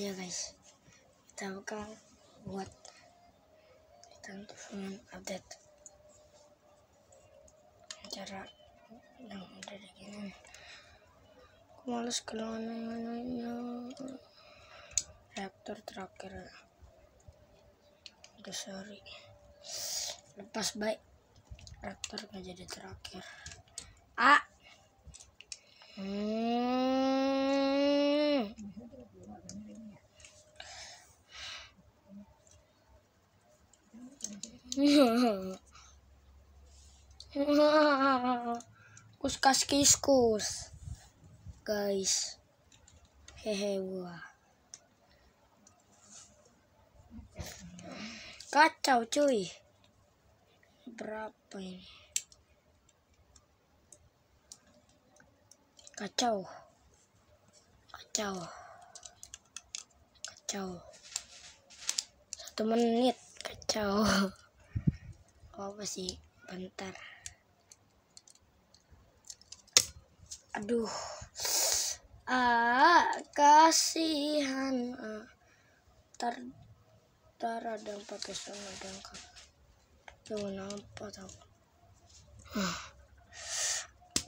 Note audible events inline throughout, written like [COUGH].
Ayo iya, guys kita buka buat kita untuk update cara yang udah begini aku males kalau reaktor terakhir udah sorry lepas baik reaktor gak jadi terakhir ah Kuskas kiskus guys hehe wah kacau cuy berapa ini kacau kacau kacau satu menit kacau [LAUGHS] apa-apa sih bentar aduh ah kasihan ah. tar tar ada yang pakai sama ada yang nampak apa tau ah.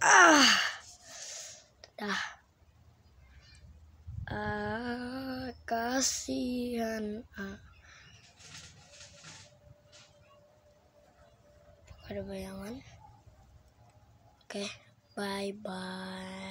ah dah ah kasihan ah ada bayangan oke okay, bye bye